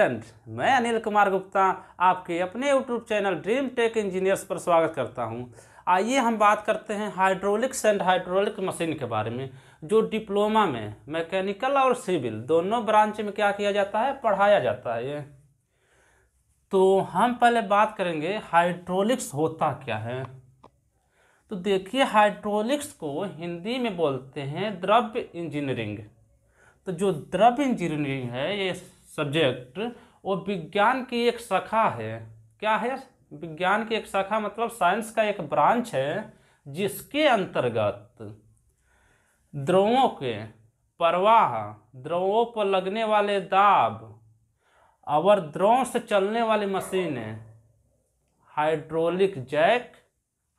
friend मैं अनिल कुमार गुप्ता आपके अपने YouTube channel Dream Tech Engineers पर स्वागत करता हूं आइए हम बात करते हैं हाइड्रोलिक्स एंड हाइड्रोलिक मशीन के बारे में जो डिप्लोमा में मैकेनिकल और सिविल दोनों ब्रांच में क्या किया जाता है पढ़ाया जाता है ये तो हम पहले बात करेंगे हाइड्रोलिक्स होता क्या है तो देखिए हाइड्रोलिक्स को हिंदी में बोलते हैं द्रव्य इंजीनियरिंग तो जो द्रव्य इंजीनियरिंग है ये सब्जेक्ट वो विज्ञान की एक शाखा है क्या है विज्ञान की एक शाखा मतलब साइंस का एक ब्रांच है जिसके अंतर्गत द्रवों के प्रवाह द्रवों पर लगने वाले दाब और द्रवों से चलने वाली मशीनें hydraulic jack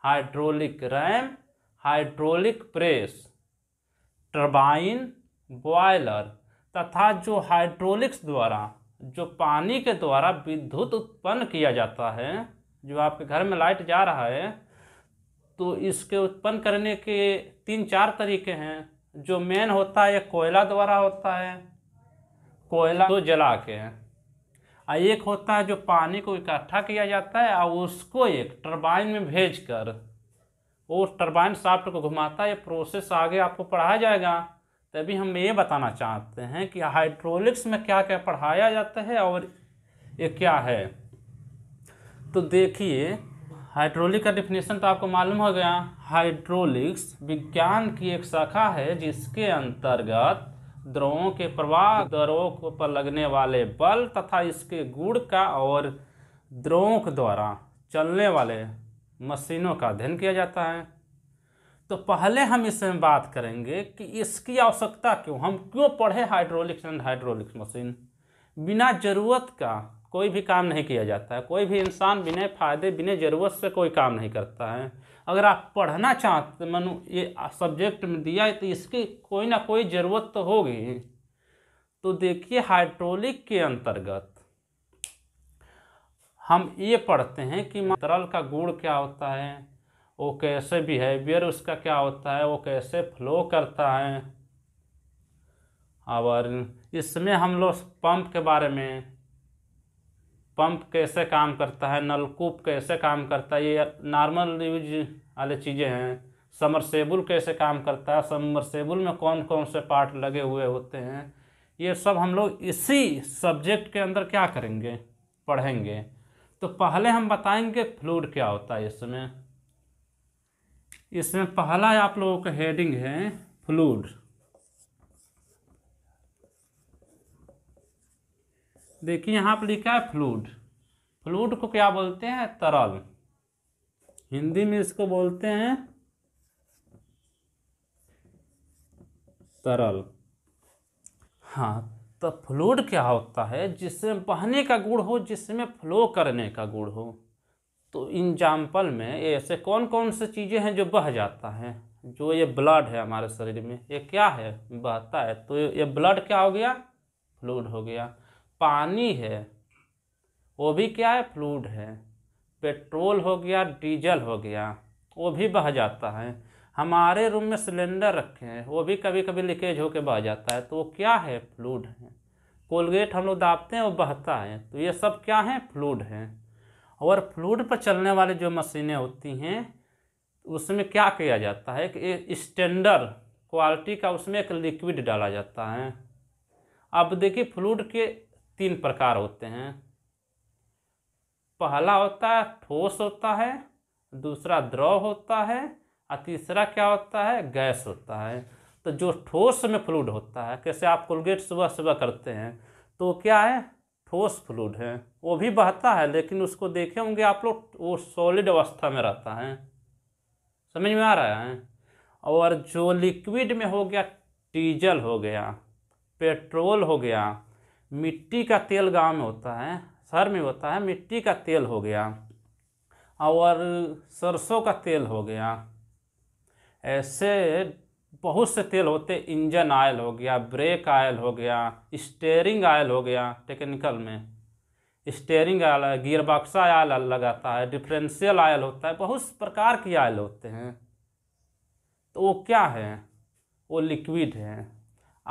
hydraulic ram hydraulic press turbine boiler तथा जो हाइड्रोलिक्स द्वारा जो पानी के द्वारा विद्युत उत्पन्न किया जाता है जो आपके घर में लाइट जा रहा है तो इसके उत्पन्न करने के तीन चार तरीके हैं जो मेन होता है कोयला द्वारा होता है कोयला तो जला के और एक होता है जो पानी को इकट्ठा किया जाता है और उसको एक टरबाइन में भेज कर वो टरबाइन साफ्ट को घुमाता है ये प्रोसेस आगे आपको पढ़ाया जाएगा तभी हम ये बताना चाहते हैं कि हाइड्रोलिक्स में क्या क्या पढ़ाया जाता है और ये क्या है तो देखिए हाइड्रोलिक का डिफिनेशन तो आपको मालूम हो गया हाइड्रोलिक्स विज्ञान की एक शाखा है जिसके अंतर्गत द्रवों के प्रवाह दरों पर लगने वाले बल तथा इसके गुण का और द्रवों के द्वारा चलने वाले मशीनों का अध्ययन किया जाता है तो पहले हम इसमें बात करेंगे कि इसकी आवश्यकता क्यों हम क्यों पढ़े हाइड्रोलिक्स एंड हाइड्रोलिक्स मशीन बिना ज़रूरत का कोई भी काम नहीं किया जाता है कोई भी इंसान बिना फायदे बिना ज़रूरत से कोई काम नहीं करता है अगर आप पढ़ना चाहते मनु ये सब्जेक्ट में दिया है तो इसकी कोई ना कोई ज़रूरत तो होगी तो देखिए हाइड्रोलिक के अंतर्गत हम ये पढ़ते हैं कि तरल का गुड़ क्या होता है वो कैसे बिहेवियर उसका क्या होता है वो कैसे फ्लो करता है और इसमें हम लोग पंप के बारे में पंप कैसे काम करता है नलकूप कैसे काम करता है ये नॉर्मल यूज वाले चीज़ें हैं समरसेबुल कैसे काम करता है समरसेबुल में कौन कौन से पार्ट लगे हुए होते हैं ये सब हम लोग इसी सब्जेक्ट के अंदर क्या करेंगे पढ़ेंगे तो पहले हम बताएंगे फ्लूड क्या होता है इसमें इसमें पहला आप लोगों का हेडिंग है फ्लूड देखिए यहाँ पर लिखा है फ्लूड फ्लूड को क्या बोलते हैं तरल हिंदी में इसको बोलते हैं तरल हाँ तो फ्लूड क्या होता है जिसमें बहने का गुण हो जिसमें फ्लो करने का गुण हो तो इन में ऐसे कौन कौन से चीज़ें हैं जो बह जाता है जो ये ब्लड है हमारे शरीर में ये क्या है बहता है तो ये ब्लड क्या हो गया फ्लूड हो गया पानी है वो भी क्या है फ्लूड है पेट्रोल हो गया डीजल हो गया वो भी बह जाता है हमारे रूम में सिलेंडर रखे हैं वो भी कभी कभी लीकेज होकर बह जाता है तो वो क्या है फ्लूड है कोलगेट हम लोग दाबते हैं वो बहता है तो ये सब क्या है फ्लूड है और फ्लूड पर चलने वाली जो मशीनें होती हैं उसमें क्या किया जाता है कि स्टैंडर्ड क्वालिटी का उसमें एक लिक्विड डाला जाता है अब देखिए फ्लूड के तीन प्रकार होते हैं पहला होता है ठोस होता है दूसरा द्रव होता है और तीसरा क्या होता है गैस होता है तो जो ठोस में फ्लूड होता है कैसे आप कोलगेट सुबह सुबह करते हैं तो क्या है ठोस फ्लूड है वो भी बहता है लेकिन उसको देखे होंगे आप लोग वो सॉलिड अवस्था में रहता है समझ में आ रहा है और जो लिक्विड में हो गया डीजल हो गया पेट्रोल हो गया मिट्टी का तेल गांव में होता है शहर में होता है मिट्टी का तेल हो गया और सरसों का तेल हो गया ऐसे बहुत से तेल होते इंजन आयल हो गया ब्रेक आयल हो गया स्टेयरिंग आयल हो गया टेक्निकल में स्टेयरिंग आयल गियरबक्सा आयल अलग आता है डिफरेंशियल आयल होता है बहुत प्रकार के आयल होते हैं तो वो क्या है वो लिक्विड है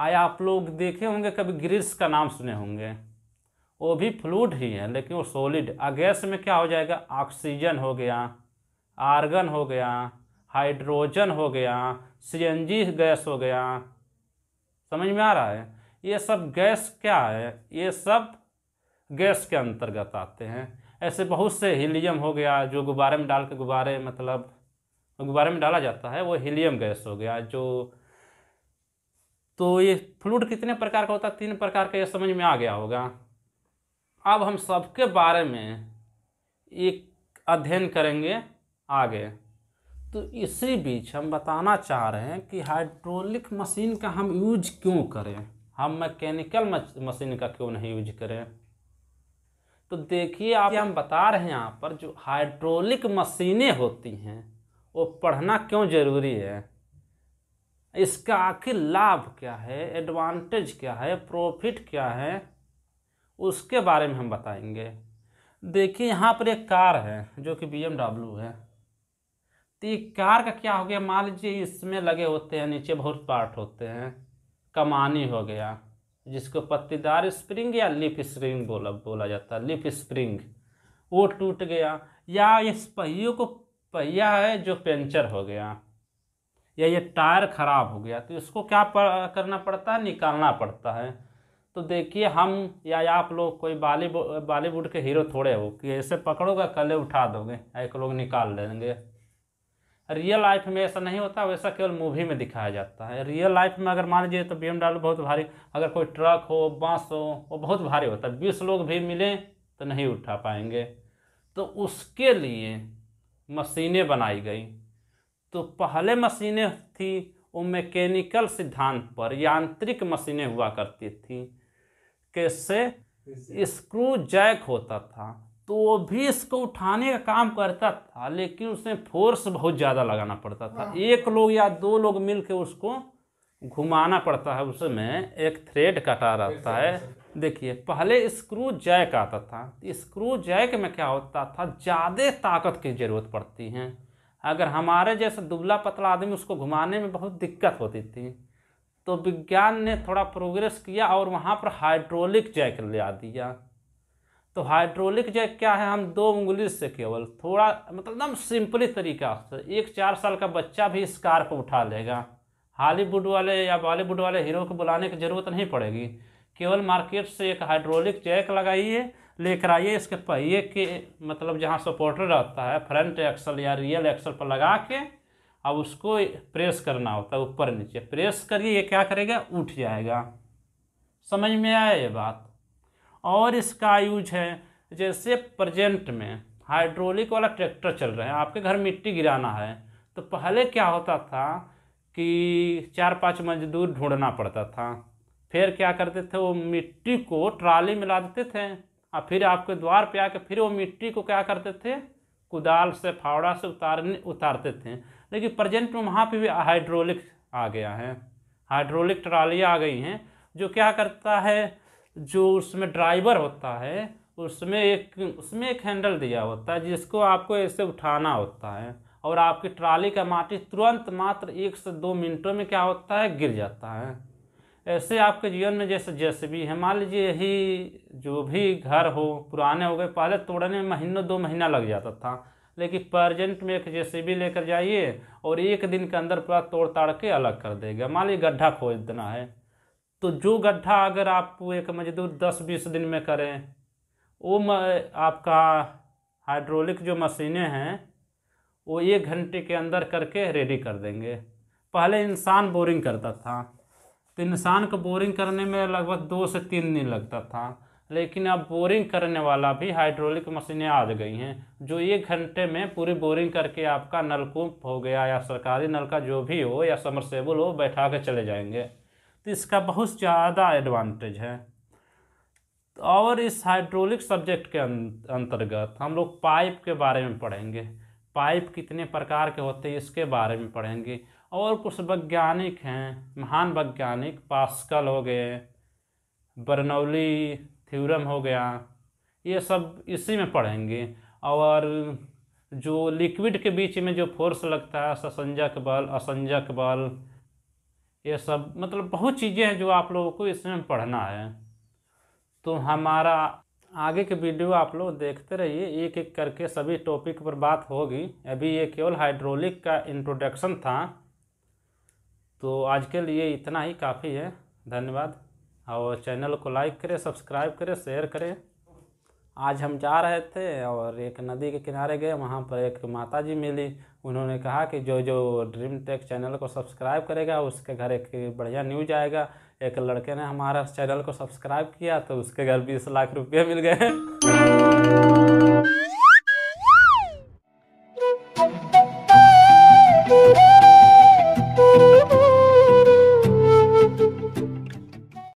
आए आप लोग देखे होंगे कभी ग्रीस का नाम सुने होंगे वो भी फ्लूड ही है लेकिन वो सॉलिड आ गैस में क्या हो जाएगा ऑक्सीजन हो गया आर्गन हो गया हाइड्रोजन हो गया सी गैस हो गया समझ में आ रहा है ये सब गैस क्या है ये सब गैस के अंतर्गत आते हैं ऐसे बहुत से हीलियम हो गया जो गुब्बारे में डाल के गुब्बारे मतलब गुब्बारे में डाला जाता है वो हीलियम गैस हो गया जो तो ये फ्लूड कितने प्रकार का होता है तीन प्रकार का ये समझ में आ गया होगा अब हम सबके बारे में एक अध्ययन करेंगे आगे तो इसी बीच हम बताना चाह रहे हैं कि हाइड्रोलिक मशीन का हम यूज क्यों करें हम मैकेनिकल मशीन का क्यों नहीं यूज करें तो देखिए आप हम बता रहे हैं यहाँ पर जो हाइड्रोलिक मशीनें होती हैं वो पढ़ना क्यों ज़रूरी है इसका आखिर लाभ क्या है एडवांटेज क्या है प्रॉफिट क्या है उसके बारे में हम बताएंगे देखिए यहाँ पर एक कार है जो कि बी है तो ये कार का क्या हो गया मान लीजिए इसमें लगे होते हैं नीचे बहुत पार्ट होते हैं कमानी हो गया जिसको पत्तीदार स्प्रिंग या लिप स्प्रिंग बोला बोला जाता है लिप स्प्रिंग वो टूट गया या इस पहियों को पहिया है जो पेंचर हो गया या ये टायर ख़राब हो गया तो इसको क्या करना पड़ता है निकालना पड़ता है तो देखिए हम या आप लोग कोई बॉलीवुड बॉलीवुड के हीरो थोड़े हो कि ऐसे पकड़ोगे कले उठा दोगे एक लोग निकाल लेंगे रियल लाइफ में ऐसा नहीं होता वैसा केवल मूवी में दिखाया जाता है रियल लाइफ में अगर मान लीजिए तो बी बहुत भारी अगर कोई ट्रक हो बांस हो वो बहुत भारी होता है बीस लोग भी मिलें तो नहीं उठा पाएंगे तो उसके लिए मशीनें बनाई गई तो पहले मशीनें थी वो मैकेनिकल सिद्धांत पर यांत्रिक मशीनें हुआ करती थी कैसे स्क्रू जैक होता था तो वो भी इसको उठाने का काम करता था लेकिन उसमें फोर्स बहुत ज़्यादा लगाना पड़ता था एक लोग या दो लोग मिल के उसको घुमाना पड़ता है उसमें एक थ्रेड कटा रहता है देखिए पहले स्क्रू जैक आता था स्क्रू तो जैक में क्या होता था ज़्यादा ताकत की ज़रूरत पड़ती है अगर हमारे जैसे दुबला पतला आदमी उसको घुमाने में बहुत दिक्कत होती थी तो विज्ञान ने थोड़ा प्रोग्रेस किया और वहाँ पर हाइड्रोलिक जैक ले आ दिया तो हाइड्रोलिक जैक क्या है हम दो उंगली से केवल थोड़ा मतलब एकदम सिंपली तरीका से एक चार साल का बच्चा भी इस कार को उठा लेगा हॉलीवुड वाले या बॉलीवुड वाले हीरो को बुलाने की ज़रूरत नहीं पड़ेगी केवल मार्केट से एक हाइड्रोलिक जैक लगाइए लेकर आइए इसके पहिए के मतलब जहाँ सपोर्टर रहता है फ्रंट एक्सल या रियल एक्सल पर लगा के अब उसको प्रेस करना होता है ऊपर नीचे प्रेस करिए ये क्या करेगा उठ जाएगा समझ में आया ये बात और इसका यूज है जैसे प्रजेंट में हाइड्रोलिक वाला ट्रैक्टर चल रहा है आपके घर मिट्टी गिराना है तो पहले क्या होता था कि चार पांच मजदूर ढूंढना पड़ता था फिर क्या करते थे वो मिट्टी को ट्राली में ला देते थे और फिर आपके द्वार पे आके फिर वो मिट्टी को क्या करते थे कुदाल से फावड़ा से उतारने उतारते थे लेकिन प्रजेंट में वहाँ पर भी हाइड्रोलिक आ गया है हाइड्रोलिक ट्रालियाँ आ गई हैं जो क्या करता है जो उसमें ड्राइवर होता है उसमें एक उसमें एक हैंडल दिया होता है जिसको आपको ऐसे उठाना होता है और आपकी ट्राली का माटी तुरंत मात्र एक से दो मिनटों में क्या होता है गिर जाता है ऐसे आपके जीवन में जैसे जैसे भी है मान लीजिए यही जो भी घर हो पुराने हो गए पहले तोड़ने में महीनों दो महीना लग जाता था लेकिन प्रजेंट में एक जे लेकर जाइए और एक दिन के अंदर पूरा तोड़ ताड़ के अलग कर देगा मान लीजिए गड्ढा खोद देना है तो जो गड्ढा अगर आप एक मजदूर दस बीस दिन में करें वो आपका हाइड्रोलिक जो मशीनें हैं वो एक घंटे के अंदर करके रेडी कर देंगे पहले इंसान बोरिंग करता था तो इंसान को बोरिंग करने में लगभग दो से तीन दिन लगता था लेकिन अब बोरिंग करने वाला भी हाइड्रोलिक मशीनें आ गई हैं जो एक घंटे में पूरी बोरिंग करके आपका नलकूप हो गया या सरकारी नल का जो भी हो या समरसेबल हो बैठा के चले जाएंगे तो इसका बहुत ज़्यादा एडवांटेज है और इस हाइड्रोलिक सब्जेक्ट के अं-, अंतर्गत हम लोग पाइप के बारे में पढ़ेंगे पाइप कितने प्रकार के होते हैं इसके बारे में पढ़ेंगे और कुछ वैज्ञानिक हैं महान वैज्ञानिक पास्कल हो गए बर्नौली थ्यूरम हो गया ये सब इसी में पढ़ेंगे और जो लिक्विड के बीच में जो फोर्स लगता है ससंजक बल असंजक बल ये सब मतलब बहुत चीज़ें हैं जो आप लोगों को इसमें पढ़ना है तो हमारा आगे के वीडियो आप लोग देखते रहिए एक एक करके सभी टॉपिक पर बात होगी अभी ये केवल हाइड्रोलिक का इंट्रोडक्शन था तो आज के लिए इतना ही काफ़ी है धन्यवाद और चैनल को लाइक करें सब्सक्राइब करें शेयर करें आज हम जा रहे थे और एक नदी के किनारे गए वहाँ पर एक माता जी मिली उन्होंने कहा कि जो जो ड्रीम टेक चैनल को सब्सक्राइब करेगा उसके घर एक बढ़िया न्यूज आएगा एक लड़के ने हमारा चैनल को सब्सक्राइब किया तो उसके घर बीस लाख रुपये मिल गए